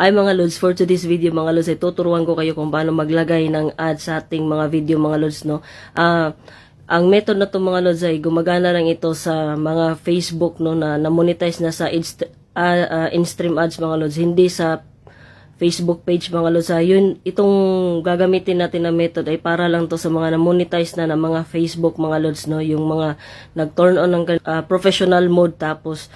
Ay mga lods, for today's video mga lods, ay tuturuan ko kayo kung paano maglagay ng ad sa ating mga video mga lods, no? Ah, uh, ang method na to mga lods ay gumagana lang ito sa mga Facebook no na na-monetize na sa inst uh, uh, in-stream ads mga lods hindi sa Facebook page mga lods ah, yun itong gagamitin natin na method ay para lang to sa mga na-monetize na ng mga Facebook mga lods no yung mga nag-turn on ng uh, professional mode tapos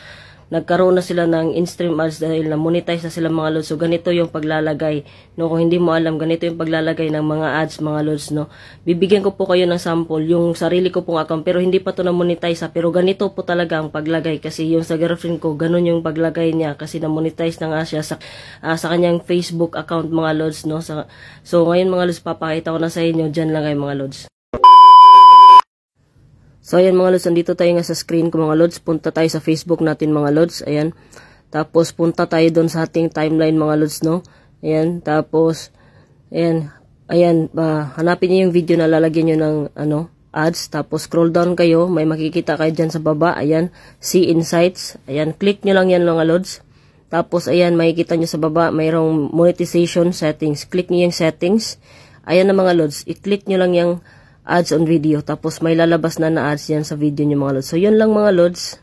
nagkaroon na sila ng in-stream ads dahil na monetize na sila mga lods. So, ganito yung paglalagay. No? Kung hindi mo alam, ganito yung paglalagay ng mga ads, mga lods. No? Bibigyan ko po kayo ng sample, yung sarili ko pong account, pero hindi pa to na monetize. Ha? Pero ganito po talaga ang paglagay. Kasi yung sa girlfriend ko, ganun yung paglagay niya. Kasi na-monetize na nga siya sa, uh, sa kanyang Facebook account, mga lods. No? Sa, so, ngayon mga lods, papakita ko na sa inyo. Diyan lang kayo mga lods. So, ayan mga lods, andito tayo nga sa screen ko mga lods. Punta tayo sa Facebook natin mga lods. Ayan. Tapos, punta tayo doon sa ating timeline mga lods, no? Ayan. Tapos, ayan. Ayan. Uh, hanapin niyo yung video na lalagyan nyo ng, ano, ads. Tapos, scroll down kayo. May makikita kayo dyan sa baba. Ayan. See insights. Ayan. Click nyo lang yan mga lods. Tapos, ayan. Makikita nyo sa baba. Mayroong monetization settings. Click nyo yung settings. Ayan na mga lods. I-click nyo lang yung ads on video. Tapos may lalabas na na ads yan sa video nyo mga lods. So yun lang mga lods.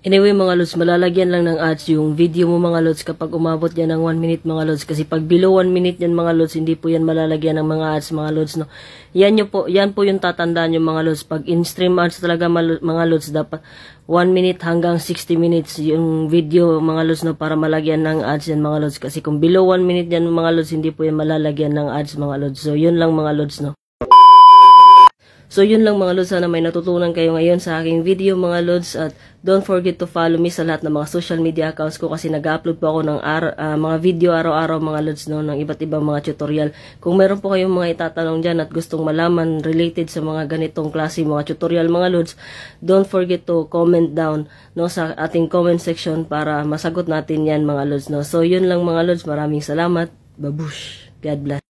Anyway mga lods, malalagyan lang ng ads yung video mo mga lods kapag umabot yan ng 1 minute mga lods. Kasi pag below 1 minute yan mga lods, hindi po yan malalagyan ng mga ads mga lods. No? Yan, nyo po, yan po yung tatandaan nyo mga lods. Pag in-stream ads talaga mga lods, dapat 1 minute hanggang 60 minutes yung video mga lods no, para malagyan ng ads yan mga lods. Kasi kung below 1 minute yan mga lods, hindi po yan malalagyan ng ads mga lods. So yun lang mga lods no. So yun lang mga Lods, sana may natutunan kayo ngayon sa aking video mga Lods at don't forget to follow me sa lahat ng mga social media accounts ko kasi nag-upload po ako ng uh, mga video araw-araw mga Lods no, ng iba't ibang mga tutorial. Kung meron po kayong mga itatanong dyan at gustong malaman related sa mga ganitong klase mga tutorial mga Lods, don't forget to comment down no sa ating comment section para masagot natin yan mga Lods no. So yun lang mga Lods, maraming salamat. Babush. God bless.